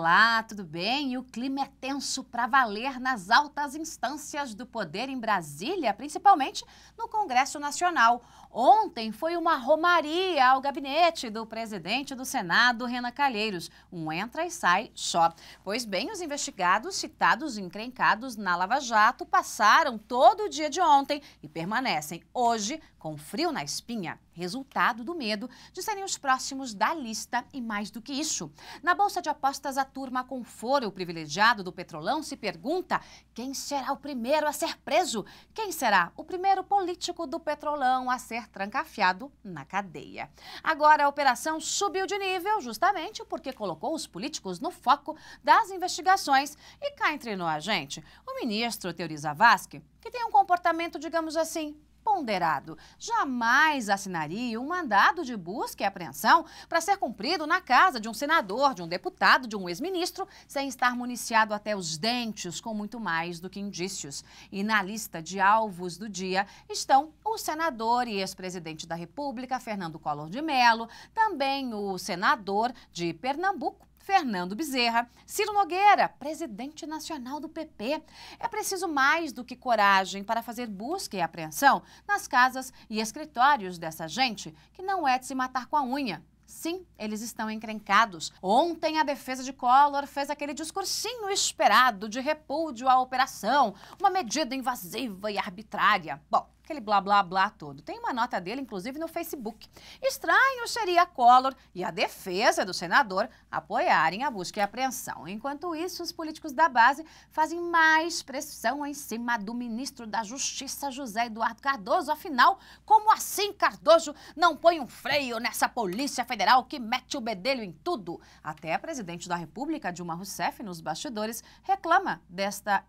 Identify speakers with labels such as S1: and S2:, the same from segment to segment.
S1: Olá, tudo bem? E o clima é tenso para valer nas altas instâncias do poder em Brasília, principalmente no Congresso Nacional. Ontem foi uma romaria ao gabinete do presidente do Senado, Renan Calheiros. Um entra e sai só. Pois bem, os investigados citados e encrencados na Lava Jato passaram todo o dia de ontem e permanecem hoje com frio na espinha resultado do medo de serem os próximos da lista e mais do que isso. Na bolsa de apostas, a turma com foro privilegiado do Petrolão se pergunta quem será o primeiro a ser preso? Quem será o primeiro político do Petrolão a ser trancafiado na cadeia? Agora, a operação subiu de nível justamente porque colocou os políticos no foco das investigações. E cá entre nós, gente, o ministro Teori Zavascki, que tem um comportamento, digamos assim, ponderado. Jamais assinaria um mandado de busca e apreensão para ser cumprido na casa de um senador, de um deputado, de um ex-ministro, sem estar municiado até os dentes com muito mais do que indícios. E na lista de alvos do dia estão o senador e ex-presidente da República, Fernando Collor de Mello, também o senador de Pernambuco, Fernando Bezerra, Ciro Nogueira, presidente nacional do PP. É preciso mais do que coragem para fazer busca e apreensão nas casas e escritórios dessa gente que não é de se matar com a unha. Sim, eles estão encrencados. Ontem, a defesa de Collor fez aquele discursinho esperado de repúdio à operação, uma medida invasiva e arbitrária. Bom, aquele blá blá blá todo. Tem uma nota dele, inclusive, no Facebook. Estranho seria Collor e a defesa do senador apoiarem a busca e a apreensão. Enquanto isso, os políticos da base fazem mais pressão em cima do ministro da Justiça, José Eduardo Cardoso. Afinal, como assim Cardoso não põe um freio nessa Polícia Federal que mete o bedelho em tudo? Até a presidente da República, Dilma Rousseff, nos bastidores, reclama desta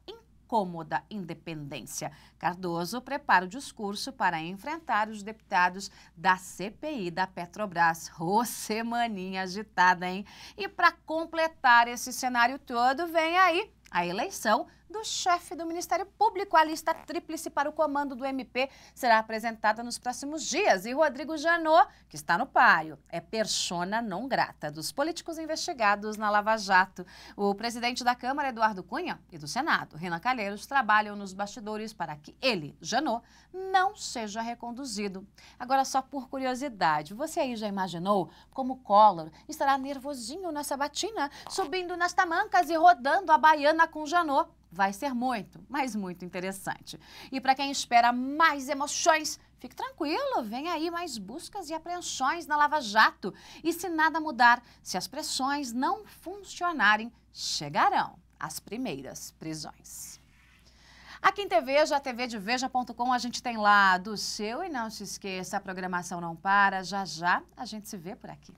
S1: cômoda independência. Cardoso prepara o discurso para enfrentar os deputados da CPI da Petrobras. Ô, oh, semaninha agitada, hein? E para completar esse cenário todo, vem aí a eleição do chefe do Ministério Público. A lista tríplice para o comando do MP será apresentada nos próximos dias e Rodrigo Janot, que está no páreo, é persona não grata dos políticos investigados na Lava Jato. O presidente da Câmara, Eduardo Cunha, e do Senado, Renan Calheiros, trabalham nos bastidores para que ele, Janot, não seja reconduzido. Agora, só por curiosidade, você aí já imaginou como Collor estará nervosinho nessa batina, subindo nas tamancas e rodando a baiana com Janot? vai ser muito, mas muito interessante. E para quem espera mais emoções, fique tranquilo, vem aí mais buscas e apreensões na Lava Jato. E se nada mudar, se as pressões não funcionarem, chegarão as primeiras prisões. Aqui em TV, já TV de Veja.com, a gente tem lá do seu e não se esqueça, a programação não para. Já já a gente se vê por aqui.